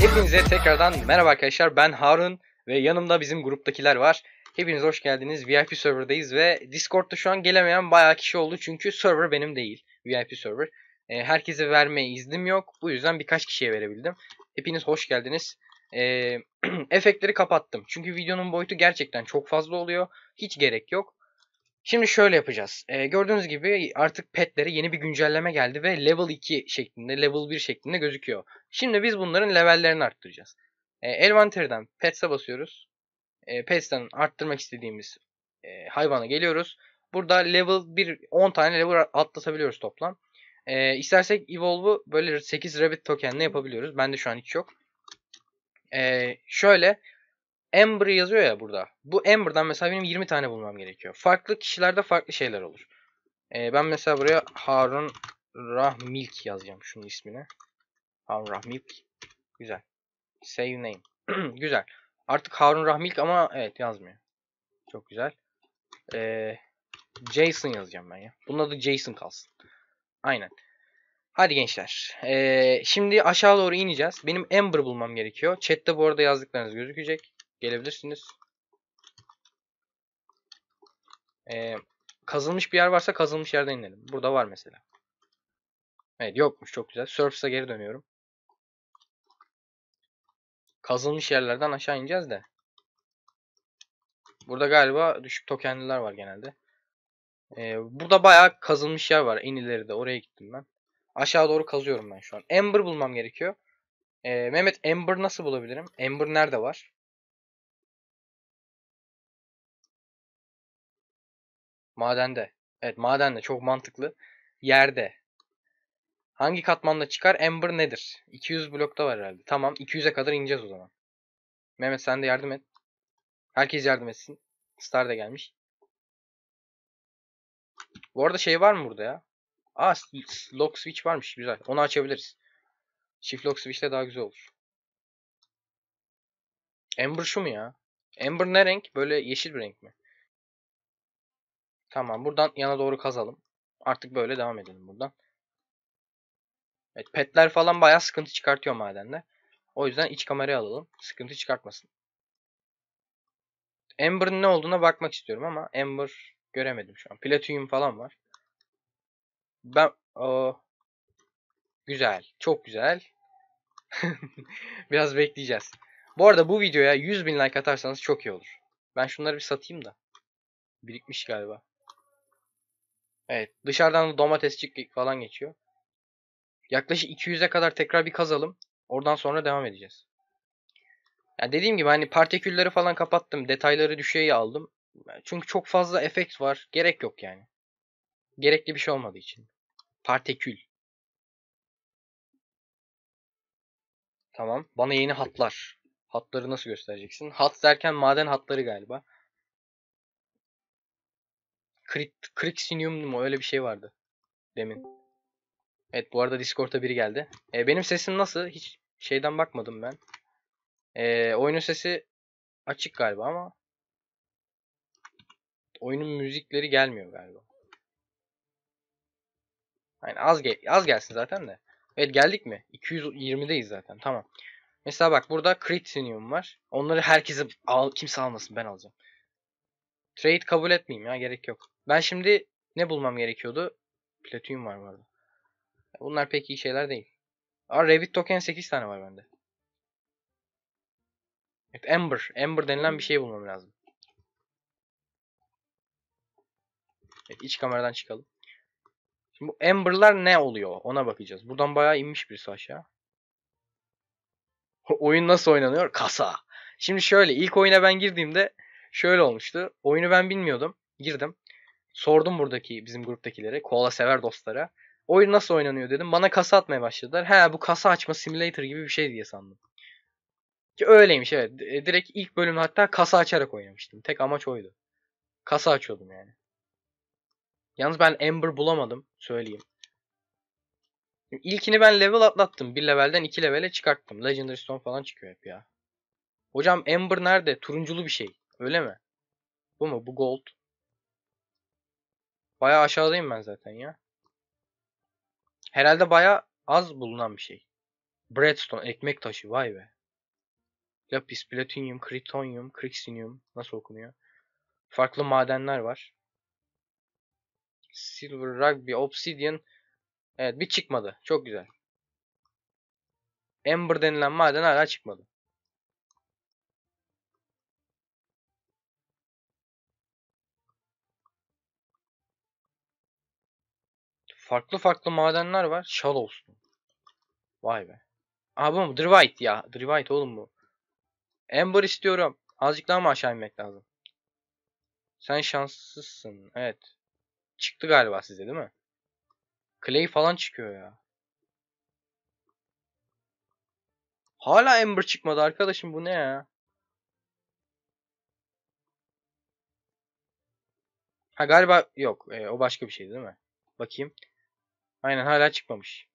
Hepinize tekrardan merhaba arkadaşlar ben Harun ve yanımda bizim gruptakiler var. Hepiniz hoş geldiniz. VIP server'dayız ve Discord'da şu an gelemeyen bayağı kişi oldu çünkü server benim değil. VIP server. E, herkese vermeye iznim yok. Bu yüzden birkaç kişiye verebildim. Hepiniz hoş geldiniz. E, efektleri kapattım. Çünkü videonun boyutu gerçekten çok fazla oluyor. Hiç gerek yok. Şimdi şöyle yapacağız. Ee, gördüğünüz gibi artık petlere yeni bir güncelleme geldi ve level 2 şeklinde, level 1 şeklinde gözüküyor. Şimdi biz bunların levellerini arttıracağız. Ee, Elvanter'den pets'e basıyoruz. Ee, pets'ten arttırmak istediğimiz e, hayvana geliyoruz. Burada level 1, 10 tane level atlatabiliyoruz toplam. Ee, istersek Evolve'u böyle 8 Rabbit tokenle yapabiliyoruz. Bende şu an hiç yok. Ee, şöyle Amber yazıyor ya burada. Bu Amber'dan mesela benim 20 tane bulmam gerekiyor. Farklı kişilerde farklı şeyler olur. Ee, ben mesela buraya Harun Rahmilk yazacağım şunun ismine. Harun Rahmilk. Güzel. Save name. güzel. Artık Harun Rahmilk ama evet yazmıyor. Çok güzel. Ee, Jason yazacağım ben ya. Bunun adı Jason kalsın. Aynen. Hadi gençler. Ee, şimdi aşağı doğru ineceğiz. Benim Amber bulmam gerekiyor. Chat'te bu arada yazdıklarınız gözükecek. Gelebilirsiniz. Ee, kazılmış bir yer varsa kazılmış yerde inelim. Burada var mesela. Evet yokmuş çok güzel. Surface'a geri dönüyorum. Kazılmış yerlerden aşağı ineceğiz de. Burada galiba düşük tokenliler var genelde. Ee, burada bayağı kazılmış yer var. En de. oraya gittim ben. Aşağı doğru kazıyorum ben şu an. Ember bulmam gerekiyor. Ee, Mehmet Ember nasıl bulabilirim? Ember nerede var? Madende. Evet madende çok mantıklı. Yerde. Hangi katmanda çıkar? Ember nedir? 200 blokta var herhalde. Tamam 200'e kadar ineceğiz o zaman. Mehmet sen de yardım et. Herkes yardım etsin. Star da gelmiş. Bu arada şey var mı burada ya? Aa lock switch varmış güzel. Onu açabiliriz. Shift lock switch de daha güzel olur. Ember şu mu ya? Ember ne renk? Böyle yeşil bir renk mi? Tamam buradan yana doğru kazalım. Artık böyle devam edelim buradan. Evet petler falan bayağı sıkıntı çıkartıyor madende. O yüzden iç kamerayı alalım. Sıkıntı çıkartmasın. Amber'ın ne olduğuna bakmak istiyorum ama Ember göremedim şu an. Platinum falan var. Ben o güzel. Çok güzel. Biraz bekleyeceğiz. Bu arada bu videoya 100 bin like atarsanız çok iyi olur. Ben şunları bir satayım da. Birikmiş galiba. Evet. Dışarıdan da domates domatesçik falan geçiyor. Yaklaşık 200'e kadar tekrar bir kazalım. Oradan sonra devam edeceğiz. Yani dediğim gibi hani partikülleri falan kapattım. Detayları düşeyi aldım. Çünkü çok fazla efekt var. Gerek yok yani. Gerekli bir şey olmadığı için. Partikül. Tamam. Bana yeni hatlar. Hatları nasıl göstereceksin? Hat derken maden hatları galiba. Krixium mu öyle bir şey vardı. Demin. Evet bu arada Discord'a biri geldi. E, benim sesim nasıl? Hiç şeyden bakmadım ben. E, oyunun sesi açık galiba ama oyunun müzikleri gelmiyor galiba. Yani az gel az gelsin zaten de. Evet geldik mi? 220'deyiz zaten. Tamam. Mesela bak burada Critinium var. Onları herkese al kimse almasın ben alacağım. Trade kabul etmeyeyim ya gerek yok. Ben şimdi ne bulmam gerekiyordu? Platin var vardı. Bunlar pek iyi şeyler değil. Aa Revit token 8 tane var bende. Evet, Ember, Ember denilen bir şey bulmam lazım. Evet, iç kameradan çıkalım. Şimdi bu Amber'lar ne oluyor? Ona bakacağız. Buradan bayağı inmiş birisi aşağı. Oyun nasıl oynanıyor? Kasa. Şimdi şöyle ilk oyuna ben girdiğimde şöyle olmuştu. Oyunu ben bilmiyordum. Girdim. Sordum buradaki bizim gruptakilere, koala sever dostlara. Oyun nasıl oynanıyor dedim. Bana kasa atmaya başladılar. He bu kasa açma simulator gibi bir şey diye sandım. Ki öyleymiş evet. E, direkt ilk bölüm hatta kasa açarak oynamıştım. Tek amaç oydu. Kasa açıyordum yani. Yalnız ben Ember bulamadım. Söyleyeyim. İlkini ben level atlattım. Bir levelden iki levele çıkarttım. Legendary Stone falan çıkıyor hep ya. Hocam Ember nerede? Turunculu bir şey. Öyle mi? Bu mu? Bu gold. Baya aşağıdayım ben zaten ya. Herhalde baya az bulunan bir şey. Breadstone, ekmek taşı vay be. Lapis, platinyum, kritonyum, krixinyum nasıl okunuyor? Farklı madenler var. Silver, rugby, obsidian. Evet bir çıkmadı. Çok güzel. Ember denilen maden hala çıkmadı. Farklı farklı madenler var. Şal olsun. Vay be. Aa bu mu? Drivite ya. Drivite oğlum bu. Ember istiyorum. Azıcık daha mı aşağı inmek lazım? Sen şanssızsın. Evet. Çıktı galiba size değil mi? Clay falan çıkıyor ya. Hala Ember çıkmadı arkadaşım bu ne ya? Ha galiba yok. E, o başka bir şey değil mi? Bakayım. Aynen hala çıkmamış.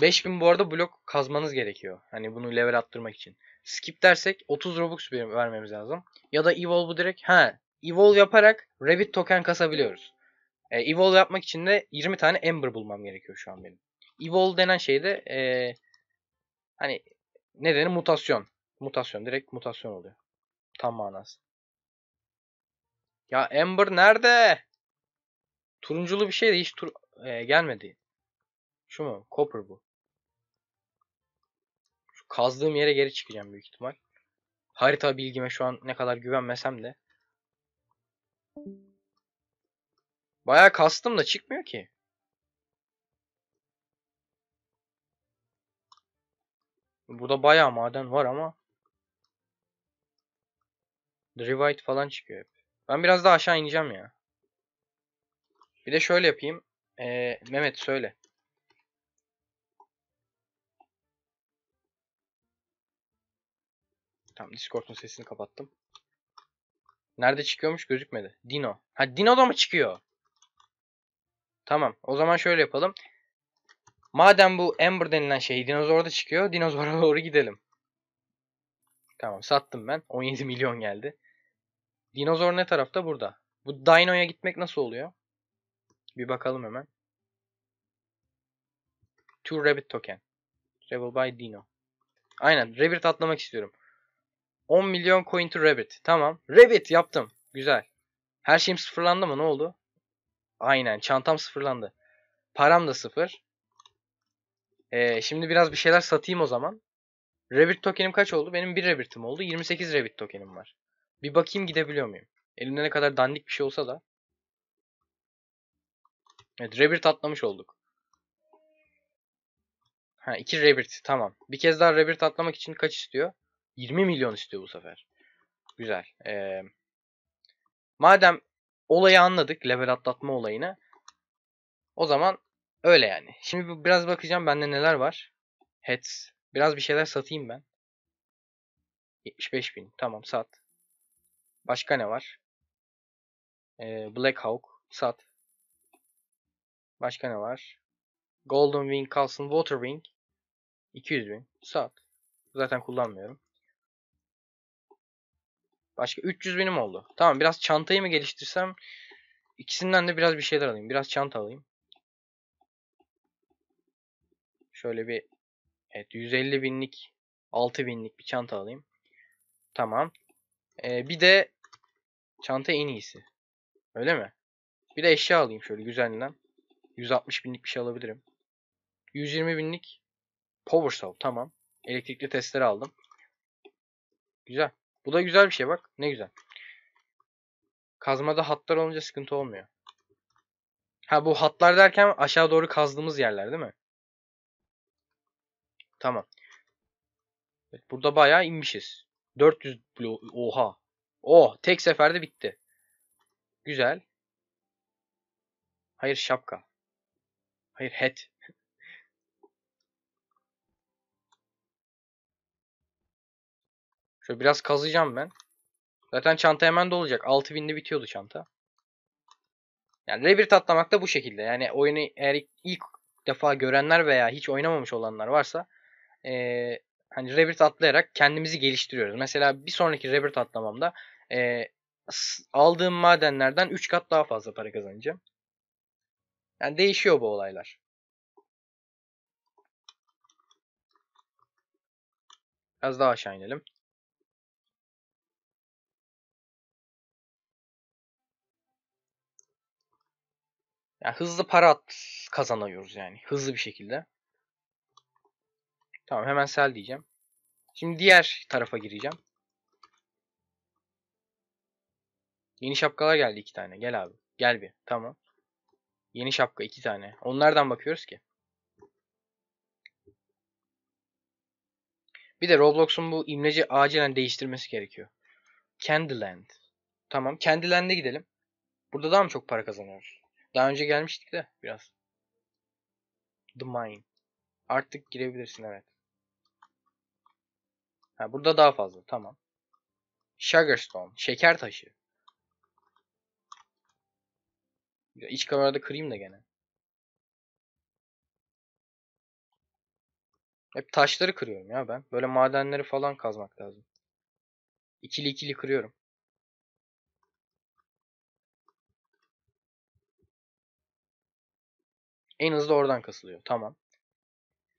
5000 bu arada blok kazmanız gerekiyor. Hani bunu level attırmak için. Skip dersek 30 Robux vermemiz lazım. Ya da Evolve direkt. Ha, Evolve yaparak Rabbit token kasabiliyoruz. E, Evolve yapmak için de 20 tane Ember bulmam gerekiyor şu an benim. Evolve denen şey de e, hani nedeni mutasyon. Mutasyon. Direkt mutasyon oluyor. Tam manası. Ya Ember nerede? Turunculu bir şey de hiç tur ee, gelmedi. Şu mu? Copper bu. Şu kazdığım yere geri çıkacağım büyük ihtimal. Harita bilgime şu an ne kadar güvenmesem de. Bayağı kastım da çıkmıyor ki. Burada bayağı maden var ama. Drivite falan çıkıyor hep. Ben biraz daha aşağı ineceğim ya. Bir de şöyle yapayım. Ee, Mehmet söyle. Tamam Discord'un sesini kapattım. Nerede çıkıyormuş gözükmedi. Dino. Ha Dino da mı çıkıyor? Tamam. O zaman şöyle yapalım. Madem bu Ember denilen şey dinozorda çıkıyor. Dinozora doğru gidelim. Tamam sattım ben. 17 milyon geldi. Dinozor ne tarafta? Burada. Bu Dino'ya gitmek nasıl oluyor? Bir bakalım hemen. Two Rabbit Token. Travel by Dino. Aynen. Rabbit atlamak istiyorum. 10 milyon coin to Rabbit. Tamam. Rabbit yaptım. Güzel. Her şeyim sıfırlandı mı? Ne oldu? Aynen. Çantam sıfırlandı. Param da sıfır. Ee, şimdi biraz bir şeyler satayım o zaman. Rabbit tokenim kaç oldu? Benim bir Rabbit'im oldu. 28 Rabbit tokenim var. Bir bakayım gidebiliyor muyum? Elimde ne kadar dandik bir şey olsa da Evet Rabbit atlamış olduk. Ha iki Rabbit tamam. Bir kez daha Rabbit atlamak için kaç istiyor? 20 milyon istiyor bu sefer. Güzel. Ee, madem olayı anladık level atlatma olayını. O zaman öyle yani. Şimdi biraz bakacağım bende neler var. Heads. Biraz bir şeyler satayım ben. 75 bin. Tamam sat. Başka ne var? Ee, Black Hawk. Sat. Başka ne var? Golden Wing kalsın Water Wing. 200 bin. Sat. Zaten kullanmıyorum. Başka 300 binim oldu. Tamam biraz çantayı mı geliştirsem? İkisinden de biraz bir şeyler alayım. Biraz çanta alayım. Şöyle bir evet 150 binlik 6 binlik bir çanta alayım. Tamam. Ee, bir de çanta en iyisi. Öyle mi? Bir de eşya alayım şöyle güzelinden. 160 binlik bir şey alabilirim. 120 binlik Power Saw tamam. Elektrikli testleri aldım. Güzel. Bu da güzel bir şey bak. Ne güzel. Kazmada hatlar olunca sıkıntı olmuyor. Ha bu hatlar derken aşağı doğru kazdığımız yerler değil mi? Tamam. Evet, burada bayağı inmişiz. 400 blo oha. Oh tek seferde bitti. Güzel. Hayır şapka. Hayır head. Şöyle biraz kazıyacağım ben. Zaten çanta hemen dolacak. 6000'de bitiyordu çanta. Yani Rebirth atlamak da bu şekilde. Yani oyunu eğer ilk defa görenler veya hiç oynamamış olanlar varsa ee, hani Rebirth atlayarak kendimizi geliştiriyoruz. Mesela bir sonraki Rebirth atlamamda ee, aldığım madenlerden 3 kat daha fazla para kazanacağım. Yani değişiyor bu olaylar. Biraz daha aşağı inelim. Yani hızlı para at kazanıyoruz yani. Hızlı bir şekilde. Tamam hemen sel diyeceğim. Şimdi diğer tarafa gireceğim. Yeni şapkalar geldi iki tane. Gel abi. Gel bir. Tamam. Yeni şapka iki tane. Onlardan bakıyoruz ki. Bir de Roblox'un bu imleci acilen değiştirmesi gerekiyor. Candyland. Tamam Candyland'e gidelim. Burada daha mı çok para kazanıyoruz? Daha önce gelmiştik de biraz. The Mine. Artık girebilirsin evet. Ha, burada daha fazla tamam. Sugarstone. Şeker taşı. İç kamerada kırayım da gene. Hep taşları kırıyorum ya ben. Böyle madenleri falan kazmak lazım. İkili ikili kırıyorum. En hızlı oradan kasılıyor. Tamam.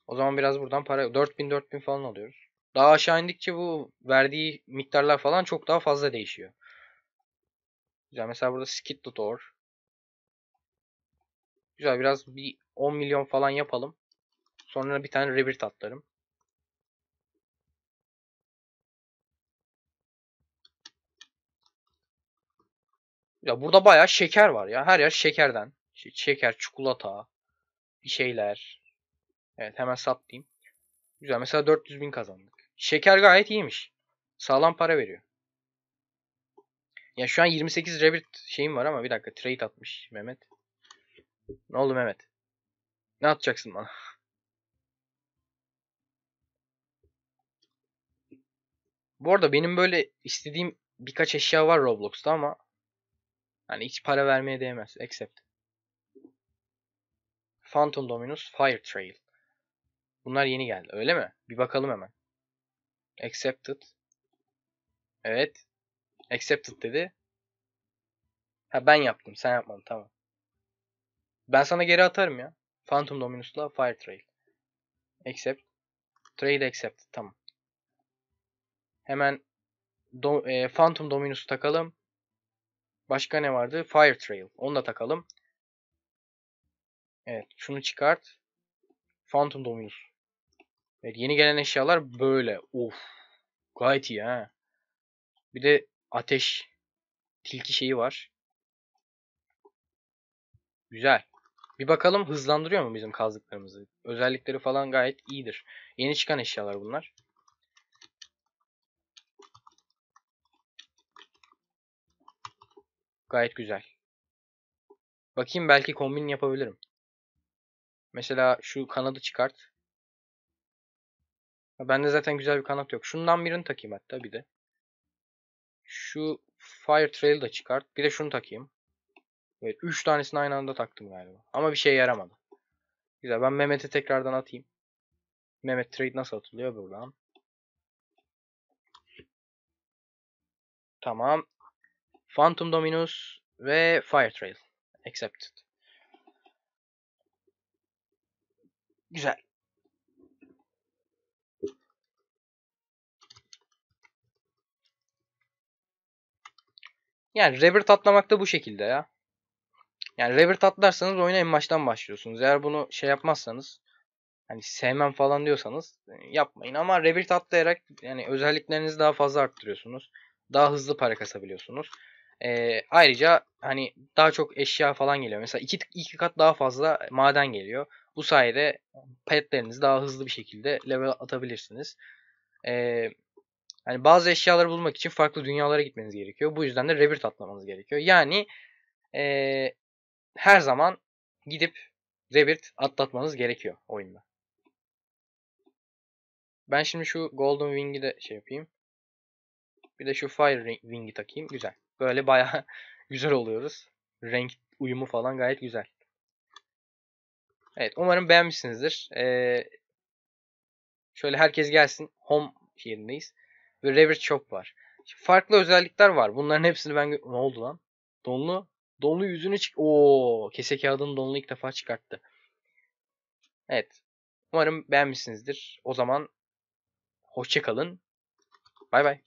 O zaman biraz buradan para 4000 4000 falan alıyoruz. Daha aşağı indikçe bu verdiği miktarlar falan çok daha fazla değişiyor. Güzel. Mesela burada skid the door. Güzel biraz bir 10 milyon falan yapalım. Sonra bir tane rebirth atlarım. Ya burada bayağı şeker var ya. Her yer şekerden. Şeker, çikolata, bir şeyler. Evet hemen sat diyeyim. Güzel mesela 400 bin kazandık. Şeker gayet iyiymiş. Sağlam para veriyor. Ya şu an 28 rebirth şeyim var ama bir dakika trade atmış Mehmet. Ne oldu Mehmet? Ne atacaksın bana? Bu arada benim böyle istediğim birkaç eşya var Roblox'ta ama hani hiç para vermeye değmez. Except. Phantom Dominus, Fire Trail. Bunlar yeni geldi. Öyle mi? Bir bakalım hemen. Accepted. Evet. Accepted dedi. Ha ben yaptım. Sen yapmadın. Tamam. Ben sana geri atarım ya. Phantom Dominus'la Fire Trail. Accept. Trail accept. Tamam. Hemen Do e, Phantom Dominus'u takalım. Başka ne vardı? Fire Trail. Onu da takalım. Evet. Şunu çıkart. Phantom Dominus. Evet. Yeni gelen eşyalar böyle. Of. Gayet iyi ha. Bir de ateş tilki şeyi var. Güzel. Bir bakalım hızlandırıyor mu bizim kazdıklarımızı? Özellikleri falan gayet iyidir. Yeni çıkan eşyalar bunlar. Gayet güzel. Bakayım belki kombin yapabilirim. Mesela şu kanadı çıkart. Bende zaten güzel bir kanat yok. Şundan birini takayım hatta bir de. Şu Fire Trail da çıkart. Bir de şunu takayım. Evet, üç tanesini aynı anda taktım galiba. Ama bir şey yaramadı. Güzel ben Mehmet'e tekrardan atayım. Mehmet trade nasıl atılıyor buradan? Tamam. Phantom Dominus ve Fire Trail. Accepted. Güzel. Yani Robert atlamak da bu şekilde ya. Yani Revert atlarsanız oyuna en baştan başlıyorsunuz. Eğer bunu şey yapmazsanız hani sevmem falan diyorsanız e, yapmayın. Ama Revert atlayarak yani özelliklerinizi daha fazla arttırıyorsunuz. Daha hızlı para kasabiliyorsunuz. Ee, ayrıca hani daha çok eşya falan geliyor. Mesela iki, iki kat daha fazla maden geliyor. Bu sayede petlerinizi daha hızlı bir şekilde level atabilirsiniz. Ee, yani bazı eşyaları bulmak için farklı dünyalara gitmeniz gerekiyor. Bu yüzden de Revert atlamanız gerekiyor. Yani e, her zaman gidip Rebirth atlatmanız gerekiyor oyunda. Ben şimdi şu Golden Wing'i de şey yapayım. Bir de şu Fire Wing'i takayım. Güzel. Böyle baya güzel oluyoruz. Renk uyumu falan gayet güzel. Evet umarım beğenmişsinizdir. Ee, şöyle herkes gelsin. Home yerindeyiz. Ve Revert Shop var. Şimdi farklı özellikler var. Bunların hepsini ben... Ne oldu lan? Donlu Donlu yüzünü çık... Oo, kese kağıdının donlu ilk defa çıkarttı. Evet. Umarım beğenmişsinizdir. O zaman hoşça kalın. Bay bay.